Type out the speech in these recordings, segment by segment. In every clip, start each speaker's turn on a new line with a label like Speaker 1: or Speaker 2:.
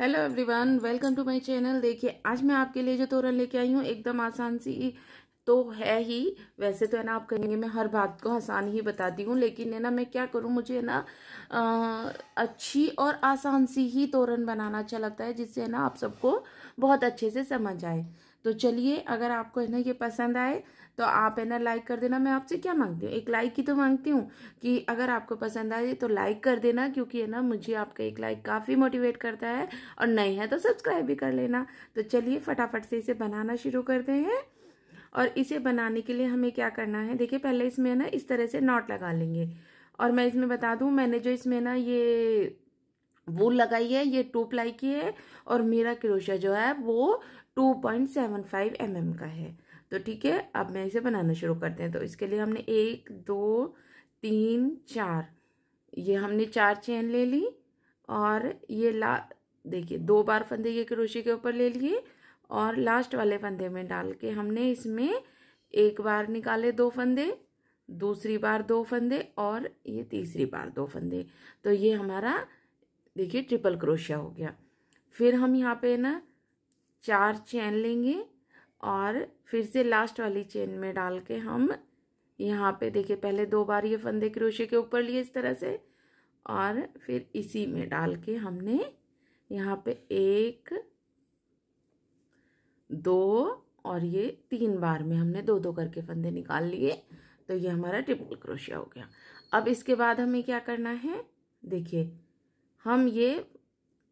Speaker 1: hello everyone welcome to my channel देखिए आज मैं आपके लिए जो तोरण लेके आई हूँ एकदम आसान सी तो है ही वैसे तो है ना आप कहेंगे मैं हर बात को आसान ही बताती हूँ लेकिन है ना मैं क्या करूँ मुझे है ना आ, अच्छी और आसान सी ही तोरण बनाना अच्छा लगता है जिससे है ना आप सबको बहुत अच्छे से समझ आए तो चलिए अगर आपको है ना ये पसंद आए तो आप है ना लाइक कर देना मैं आपसे क्या मांगती हूँ एक लाइक ही तो मांगती हूँ कि अगर आपको पसंद आए तो लाइक कर देना क्योंकि है ना मुझे आपका एक लाइक काफ़ी मोटिवेट करता है और नहीं है तो सब्सक्राइब भी कर लेना तो चलिए फटाफट से इसे बनाना शुरू करते हैं और इसे बनाने के लिए हमें क्या करना है देखिए पहले इसमें ना इस तरह से नॉट लगा लेंगे और मैं इसमें बता दूँ मैंने जो इसमें ना ये वूल लगाई है ये टू प्लाई की है और मेरा क्रोशा जो है वो two point seven five M M का है तो ठीक है अब मैं इसे बनाना शुरू करते हैं तो इसके लिए हमने एक दो तीन चार ये हमने चार चेन ले ली और ये ला देखिए दो बार फंदे ये क्रोशी के ऊपर ले लिए और लास्ट वाले फंदे में डाल के हमने इसमें एक बार निकाले दो फंदे दूसरी बार दो फंदे और ये तीसरी बार दो फंदे तो ये हमारा देखिए ट्रिपल क्रोशिया हो गया फिर हम यहाँ पे ना चार चैन लेंगे और फिर से लास्ट वाली चेन में डाल के हम यहाँ पे देखिए पहले दो बार ये फंदे क्रोशे के ऊपर लिए इस तरह से और फिर इसी में डाल के हमने यहाँ पे एक दो और ये तीन बार में हमने दो दो करके फंदे निकाल लिए तो ये हमारा ट्रिपल क्रोशिया हो गया अब इसके बाद हमें क्या करना है देखिए हम ये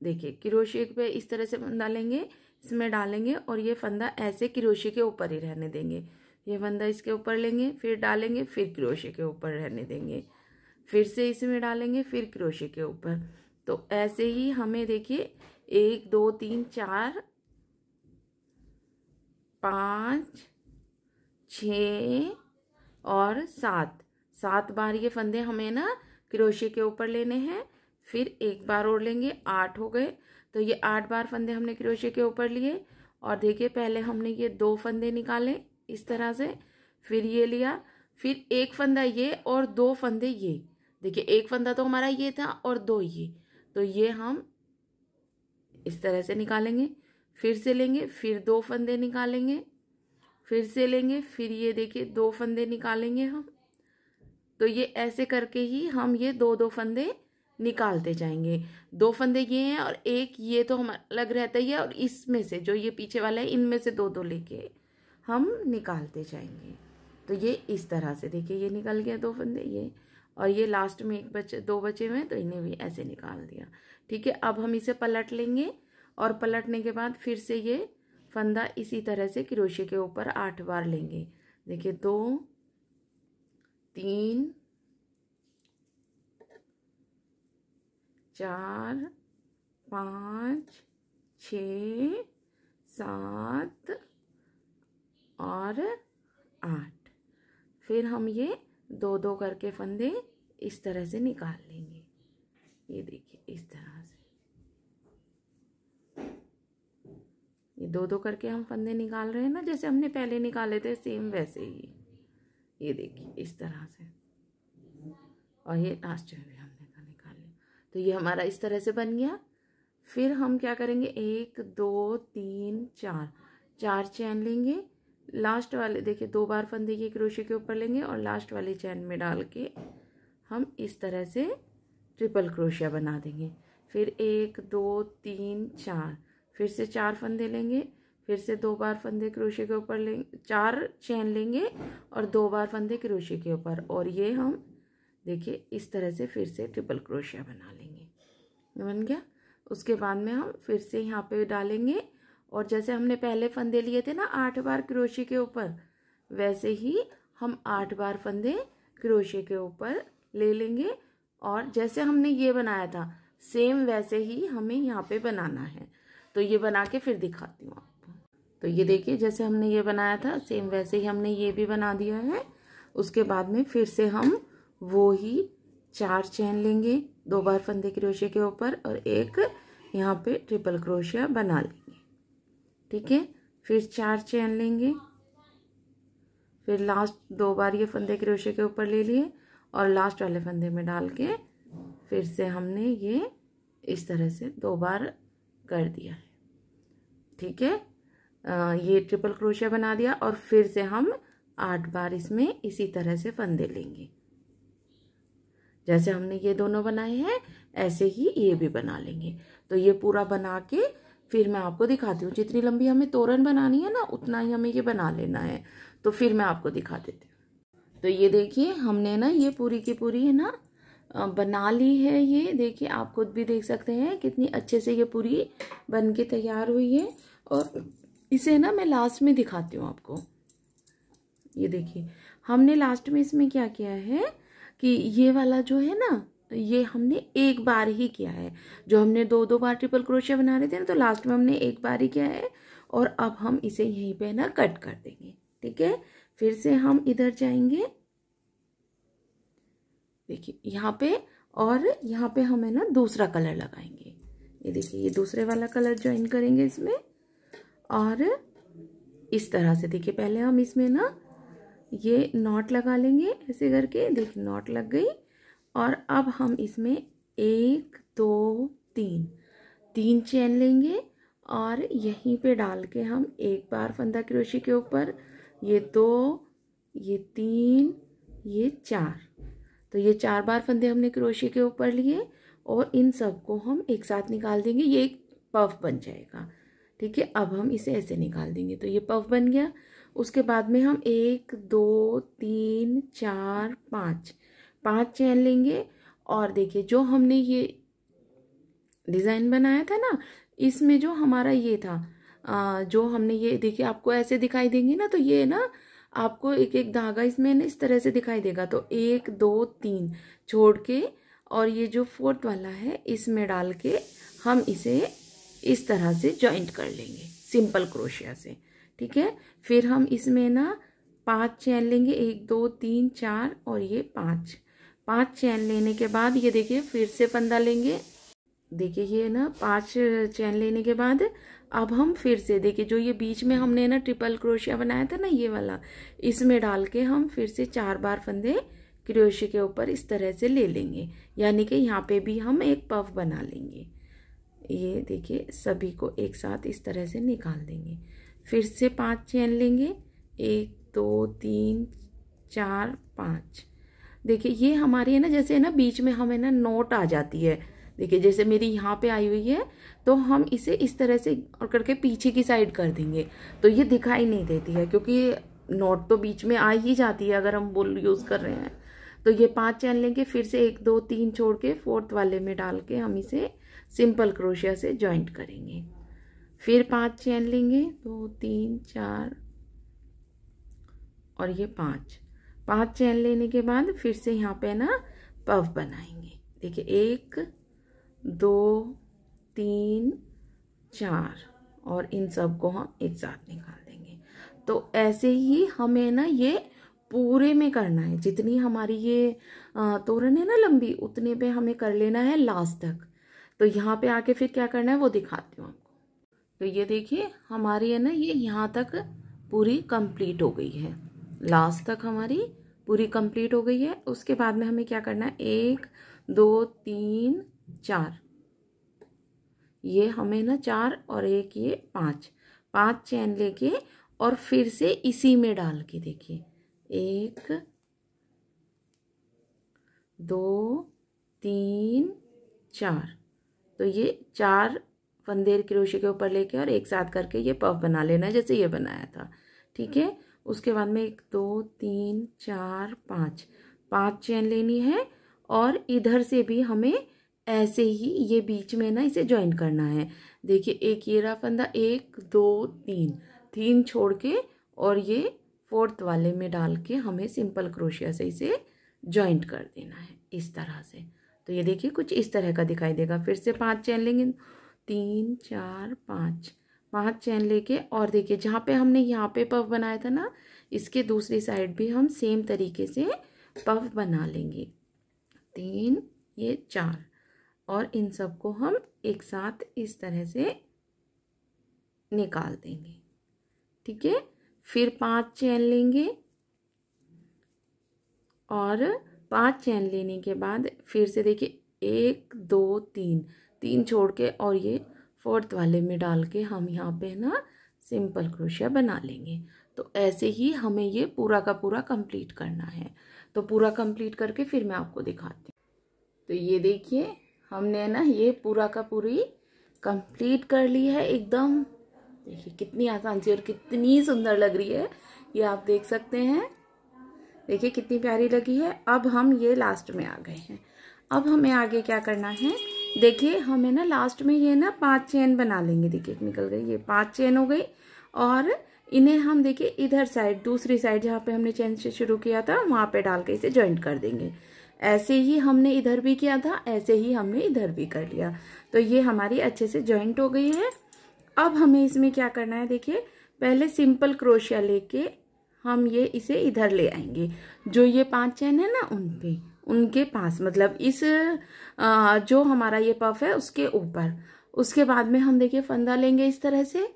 Speaker 1: देखिए क्रोशिया पे इस तरह से फंदा लेंगे इसमें डालेंगे और ये फंदा ऐसे क्रोशे के ऊपर ही रहने देंगे ये फंदा इसके ऊपर लेंगे फिर डालेंगे फिर क्रोशे के ऊपर रहने देंगे फिर से इसमें डालेंगे फिर क्रोशे के ऊपर तो ऐसे ही हमें देखिए एक दो तीन चार पाँच छ और सात सात बार ये फंदे हमें ना क्रोशे के ऊपर लेने हैं फिर एक बार और लेंगे आठ हो गए तो ये आठ बार फंदे हमने क्रोशे के ऊपर लिए और देखिए पहले हमने ये दो फंदे निकाले इस तरह से फिर ये लिया फिर एक फंदा ये और दो फंदे ये देखिए एक फंदा तो हमारा ये था और दो ये तो ये हम इस तरह से निकालेंगे फिर से लेंगे फिर दो फंदे निकालेंगे फिर से लेंगे फिर ये देखिए दो फंदे निकालेंगे हम तो ये ऐसे करके ही हम ये दो दो फंदे निकालते जाएंगे दो फंदे ये हैं और एक ये तो हम अलग रहता ही है और इसमें से जो ये पीछे वाला है इनमें से दो दो लेके हम निकालते जाएंगे तो ये इस तरह से देखिए ये निकल गया दो फंदे ये और ये लास्ट में एक बचे दो बचे हुए हैं तो इन्हें भी ऐसे निकाल दिया ठीक है अब हम इसे पलट लेंगे और पलटने के बाद फिर से ये फंदा इसी तरह से क्रोशे के ऊपर आठ बार लेंगे देखिए दो तीन चार पाँच छ सात और आठ फिर हम ये दो दो करके फंदे इस तरह से निकाल लेंगे ये देखिए इस तरह से ये दो दो करके हम फंदे निकाल रहे हैं ना जैसे हमने पहले निकाले थे सेम वैसे ही ये देखिए इस तरह से और ये लास्ट में हम तो ये हमारा इस तरह से बन गया फिर हम क्या करेंगे एक दो तीन चार चार चैन लेंगे लास्ट वाले देखिए दो बार फंदे की क्रोशे के ऊपर लेंगे और लास्ट वाले चैन में डाल के हम इस तरह से ट्रिपल क्रोशिया बना देंगे फिर एक दो तीन चार फिर से चार फंदे लेंगे फिर से दो बार फंदे क्रोशे के ऊपर लेंगे चार चैन लेंगे और दो बार फंदे क्रोशे के ऊपर और ये हम देखिए इस तरह से फिर से ट्रिपल क्रोशिया बना लेंगे बन गया उसके बाद में हम फिर से यहाँ पे डालेंगे और जैसे हमने पहले फंदे लिए थे ना आठ बार क्रोशे के ऊपर वैसे ही हम आठ बार फंदे क्रोशे के ऊपर ले लेंगे और जैसे हमने ये बनाया था सेम वैसे ही हमें यहाँ पे बनाना है तो ये बना के फिर दिखाती हूँ आपको तो ये देखिए जैसे हमने ये बनाया था सेम वैसे ही हमने ये भी बना दिया है उसके बाद में फिर से हम वो ही चार चैन लेंगे दो बार फंदे क्रोशिया के ऊपर और एक यहाँ पे ट्रिपल क्रोशिया बना लेंगे ठीक है फिर चार चैन लेंगे फिर लास्ट दो बार ये फंदे क्रोशे के ऊपर ले लिए और लास्ट वाले फंदे में डाल के फिर से हमने ये इस तरह से दो बार कर दिया है ठीक है ये ट्रिपल क्रोशिया बना दिया और फिर से हम आठ बार इसमें इसी तरह से फंदे लेंगे जैसे हमने ये दोनों बनाए हैं ऐसे ही ये भी बना लेंगे तो ये पूरा बना के फिर मैं आपको दिखाती हूँ जितनी लंबी हमें तोरण बनानी है ना उतना ही हमें ये बना लेना है तो फिर मैं आपको दिखा देती हूँ तो ये देखिए हमने ना ये पूरी की पूरी है ना बना ली है ये देखिए आप खुद भी देख सकते हैं कितनी अच्छे से ये पूरी बन के तैयार हुई है और इसे ना मैं लास्ट में दिखाती हूँ आपको ये देखिए हमने लास्ट में इसमें क्या किया है कि ये वाला जो है ना तो ये हमने एक बार ही किया है जो हमने दो दो बार ट्रिपल क्रोशिया बना रहे थे ना तो लास्ट में हमने एक बार ही किया है और अब हम इसे यहीं पे ना कट कर देंगे ठीक है फिर से हम इधर जाएंगे देखिए यहाँ पे और यहाँ पे हम है ना दूसरा कलर लगाएंगे ये देखिए ये दूसरे वाला कलर ज्वाइन करेंगे इसमें और इस तरह से देखिए पहले हम इसमें ना ये नॉट लगा लेंगे ऐसे करके देख नॉट लग गई और अब हम इसमें एक दो तीन तीन चैन लेंगे और यहीं पे डाल के हम एक बार फंदा क्रोशी के ऊपर ये दो ये तीन ये चार तो ये चार बार फंदे हमने क्रोशी के ऊपर लिए और इन सब को हम एक साथ निकाल देंगे ये एक पफ बन जाएगा ठीक है अब हम इसे ऐसे निकाल देंगे तो ये पफ बन गया उसके बाद में हम एक दो तीन चार पाँच पाँच चैन लेंगे और देखिए जो हमने ये डिज़ाइन बनाया था ना इसमें जो हमारा ये था आ, जो हमने ये देखिए आपको ऐसे दिखाई देंगे ना तो ये ना आपको एक एक धागा इसमें ना इस तरह से दिखाई देगा तो एक दो तीन छोड़ के और ये जो फोर्थ वाला है इसमें डाल के हम इसे इस तरह से जॉइंट कर लेंगे सिंपल क्रोशिया से ठीक है फिर हम इसमें ना पांच चैन लेंगे एक दो तीन चार और ये पांच पांच चैन लेने के बाद ये देखिए फिर से फंदा लेंगे देखिए ये ना पांच चैन लेने के बाद अब हम फिर से देखिए जो ये बीच में हमने ना ट्रिपल क्रोशिया बनाया था ना ये वाला इसमें डाल के हम फिर से चार बार फंदे क्रोशिया के ऊपर इस तरह से ले लेंगे यानी कि यहाँ पे भी हम एक पफ बना लेंगे ये देखिए सभी को एक साथ इस तरह से निकाल देंगे फिर से पांच चैन लेंगे एक दो तीन चार पाँच देखिए ये हमारी है ना जैसे है ना बीच में हमें ना नोट आ जाती है देखिए जैसे मेरी यहाँ पे आई हुई है तो हम इसे इस तरह से और करके पीछे की साइड कर देंगे तो ये दिखाई नहीं देती है क्योंकि नोट तो बीच में आ ही जाती है अगर हम बुल यूज़ कर रहे हैं तो ये पांच चैन लेंगे फिर से एक दो तीन छोड़ के फोर्थ वाले में डाल के हम इसे सिंपल क्रोशिया से ज्वाइंट करेंगे फिर पांच चैन लेंगे दो तीन चार और ये पांच पांच चैन लेने के बाद फिर से यहाँ पे ना पफ बनाएंगे देखिए एक दो तीन चार और इन सब को हम एक साथ निकाल देंगे तो ऐसे ही हमें ना ये पूरे में करना है जितनी हमारी ये तोरण है ना लंबी उतने पे हमें कर लेना है लास्ट तक तो यहाँ पे आके फिर क्या करना है वो दिखाती हूँ तो ये देखिए हमारी है ना ये यहाँ तक पूरी कंप्लीट हो गई है लास्ट तक हमारी पूरी कंप्लीट हो गई है उसके बाद में हमें क्या करना है एक दो तीन चार ये हमें ना चार और एक ये पाँच पाँच चैन लेके और फिर से इसी में डाल के देखिए एक दो तीन चार तो ये चार पंदेर क्रोशे के ऊपर लेके और एक साथ करके ये पफ बना लेना है जैसे ये बनाया था ठीक है उसके बाद में एक दो तीन चार पाँच पाँच चेन लेनी है और इधर से भी हमें ऐसे ही ये बीच में ना इसे ज्वाइन करना है देखिए एक ये रहा फंदा एक दो तीन तीन छोड़ के और ये फोर्थ वाले में डाल के हमें सिंपल क्रोशिया से इसे ज्वाइंट कर देना है इस तरह से तो ये देखिए कुछ इस तरह का दिखाई देगा फिर से पांच चैन लेंगे तीन चार पाँच पाँच चैन लेके और देखिए जहाँ पे हमने यहाँ पे पफ बनाया था ना इसके दूसरी साइड भी हम सेम तरीके से पफ बना लेंगे तीन ये चार और इन सबको हम एक साथ इस तरह से निकाल देंगे ठीक है फिर पांच चैन लेंगे और पांच चैन लेने के बाद फिर से देखिए एक दो तीन तीन छोड़ के और ये फोर्थ वाले में डाल के हम यहाँ पे ना सिंपल क्रोशिया बना लेंगे तो ऐसे ही हमें ये पूरा का पूरा कंप्लीट करना है तो पूरा कंप्लीट करके फिर मैं आपको दिखाती हूँ तो ये देखिए हमने ना ये पूरा का पूरी कंप्लीट कर ली है एकदम देखिए कितनी आसान सी और कितनी सुंदर लग रही है ये आप देख सकते हैं देखिए कितनी प्यारी लगी है अब हम ये लास्ट में आ गए हैं अब हमें आगे क्या करना है देखिए हम है ना लास्ट में ये ना पांच चेन बना लेंगे देखिए निकल गई ये पांच चेन हो गई और इन्हें हम देखिए इधर साइड दूसरी साइड जहाँ पे हमने चेन से शुरू किया था वहाँ पे डाल के इसे ज्वाइंट कर देंगे ऐसे ही हमने इधर भी किया था ऐसे ही हमने इधर भी कर लिया तो ये हमारी अच्छे से ज्वाइंट हो गई है अब हमें इसमें क्या करना है देखिए पहले सिंपल क्रोशिया लेके हम ये इसे इधर ले आएंगे जो ये पांच चैन है ना उन पे उनके पास मतलब इस जो हमारा ये पफ है उसके ऊपर उसके बाद में हम देखिए फंदा लेंगे इस तरह से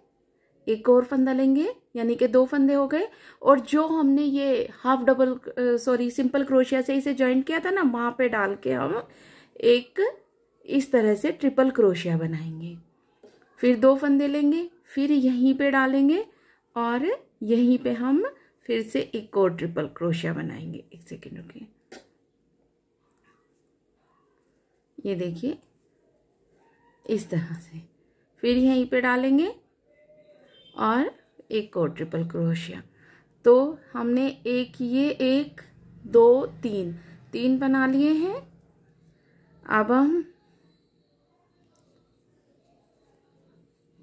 Speaker 1: एक और फंदा लेंगे यानी कि दो फंदे हो गए और जो हमने ये half double sorry simple crochet से इसे ज्वाइंट किया था ना वहाँ पे डाल के हम एक इस तरह से ट्रिपल क्रोशिया बनाएंगे फिर दो फंदे लेंगे फिर यहीं पे डालेंगे और यहीं पे हम फिर से एक और ट्रिपल क्रोशिया बनाएंगे एक सेकेंड रुकिए ये देखिए इस तरह से फिर यहीं पे डालेंगे और एक और ट्रिपल क्रोशिया तो हमने एक ये एक दो तीन तीन बना लिए हैं अब हम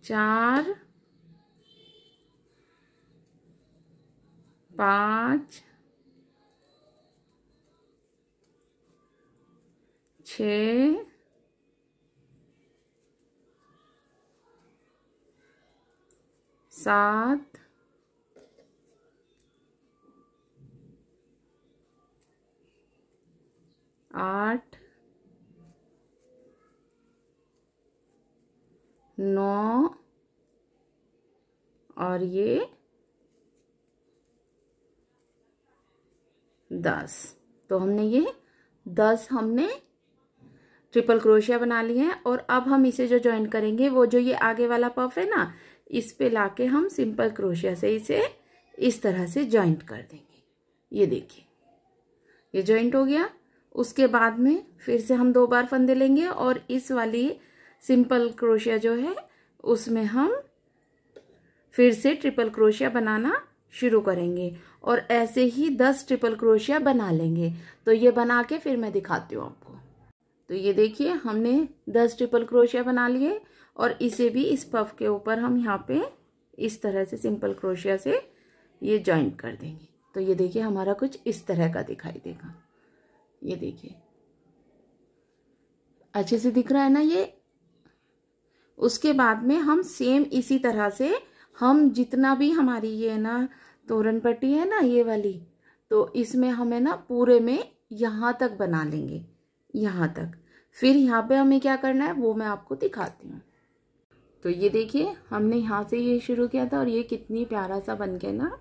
Speaker 1: चार पाँच छे सात आठ नौ और ये दस तो हमने ये दस हमने ट्रिपल क्रोशिया बना लिए है और अब हम इसे जो ज्वाइन करेंगे वो जो ये आगे वाला पफ है ना इस पे लाके हम सिंपल क्रोशिया से इसे इस तरह से ज्वाइंट कर देंगे ये देखिए ये ज्वाइंट हो गया उसके बाद में फिर से हम दो बार फंदे लेंगे और इस वाली सिंपल क्रोशिया जो है उसमें हम फिर से ट्रिपल क्रोशिया बनाना शुरू करेंगे और ऐसे ही दस ट्रिपल क्रोशिया बना लेंगे तो ये बना के फिर मैं दिखाती हूँ आपको तो ये देखिए हमने दस ट्रिपल क्रोशिया बना लिए और इसे भी इस पफ के ऊपर हम यहाँ पे इस तरह से सिंपल क्रोशिया से ये जॉइंट कर देंगे तो ये देखिए हमारा कुछ इस तरह का दिखाई देगा ये देखिए अच्छे से दिख रहा है ना ये उसके बाद में हम सेम इसी तरह से हम जितना भी हमारी ये ना तोरण पट्टी है ना ये वाली तो इसमें हमें ना पूरे में यहाँ तक बना लेंगे यहाँ तक फिर यहाँ पे हमें क्या करना है वो मैं आपको दिखाती हूँ तो ये देखिए हमने यहाँ से ये शुरू किया था और ये कितनी प्यारा सा बन के ना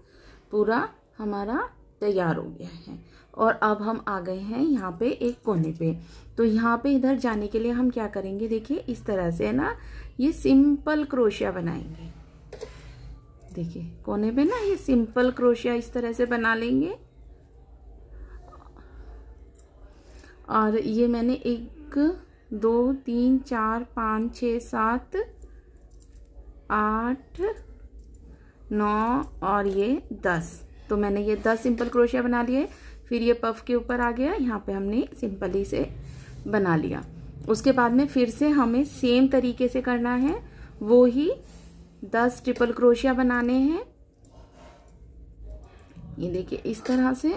Speaker 1: पूरा हमारा तैयार हो गया है और अब हम आ गए हैं यहाँ पे एक कोने पे तो यहाँ पे इधर जाने के लिए हम क्या करेंगे देखिए इस तरह से है ना ये सिंपल क्रोशिया बनाएंगे देखिए कोने पे ना ये सिंपल क्रोशिया इस तरह से बना लेंगे और ये मैंने एक एक दो तीन चार पाँच छ सात आठ नौ और ये दस तो मैंने ये दस सिंपल क्रोशिया बना लिए फिर ये पफ के ऊपर आ गया यहाँ पे हमने सिंपली से बना लिया उसके बाद में फिर से हमें सेम तरीके से करना है वो ही दस ट्रिपल क्रोशिया बनाने हैं ये देखिए इस तरह से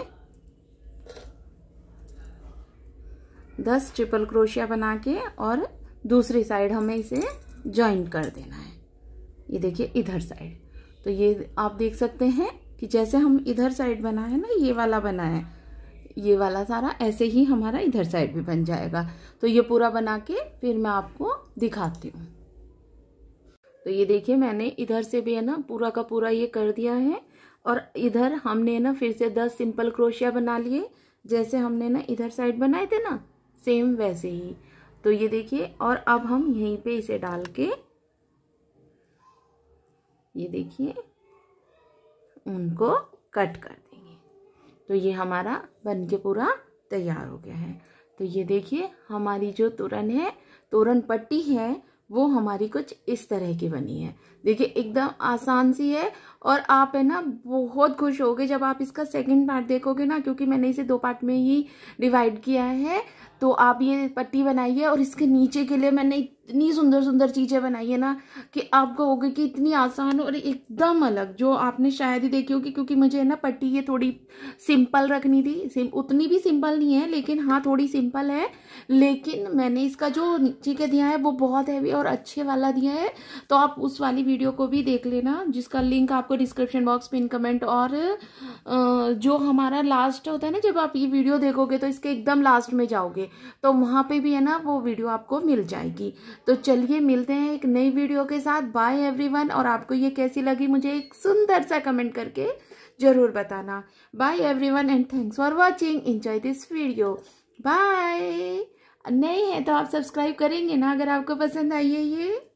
Speaker 1: दस ट्रिपल क्रोशिया बना के और दूसरी साइड हमें इसे जॉइंट कर देना है ये देखिए इधर साइड तो ये आप देख सकते हैं कि जैसे हम इधर साइड बना है ना ये वाला बना है ये वाला सारा ऐसे ही हमारा इधर साइड भी बन जाएगा तो ये पूरा बना के फिर मैं आपको दिखाती हूँ तो ये देखिए मैंने इधर से भी है ना पूरा का पूरा ये कर दिया है और इधर हमने ना फिर से दस सिंपल क्रोशिया बना लिए जैसे हमने ना इधर साइड बनाए थे ना सेम वैसे ही तो ये देखिए और अब हम यहीं पे इसे डाल के ये देखिए उनको कट कर देंगे तो ये हमारा बन के पूरा तैयार हो गया है तो ये देखिए हमारी जो तोरण है तोरण पट्टी है वो हमारी कुछ इस तरह की बनी है देखिए एकदम आसान सी है और आप है ना बहुत खुश होगे जब आप इसका सेकंड पार्ट देखोगे ना क्योंकि मैंने इसे दो पार्ट में ही डिवाइड किया है तो आप ये पट्टी बनाइए और इसके नीचे के लिए मैंने इतनी सुंदर सुंदर चीज़ें बनाई है ना कि आप कहोगे कि इतनी आसान और एकदम अलग जो आपने शायद ही देखी होगी क्योंकि मुझे है ना पट्टी ये थोड़ी सिंपल रखनी थी सिम उतनी भी सिंपल नहीं है लेकिन हाँ थोड़ी सिंपल है लेकिन मैंने इसका जो नीचे का दिया है वो बहुत हैवी और अच्छे वाला दिया है तो आप उस वाली वीडियो को भी देख लेना जिसका लिंक आपको डिस्क्रिप्शन बॉक्स इन कमेंट और जो हमारा लास्ट होता है ना जब आप ये वीडियो देखोगे तो इसके एकदम लास्ट में जाओगे तो वहाँ पे भी है ना वो वीडियो आपको मिल जाएगी तो चलिए मिलते हैं एक नई वीडियो के साथ बाय एवरीवन और आपको ये कैसी लगी मुझे एक सुंदर सा कमेंट करके ज़रूर बताना bye everyone and thanks for watching enjoy this video bye नहीं है तो आप सब्सक्राइब करेंगे ना अगर आपको पसंद आई है ये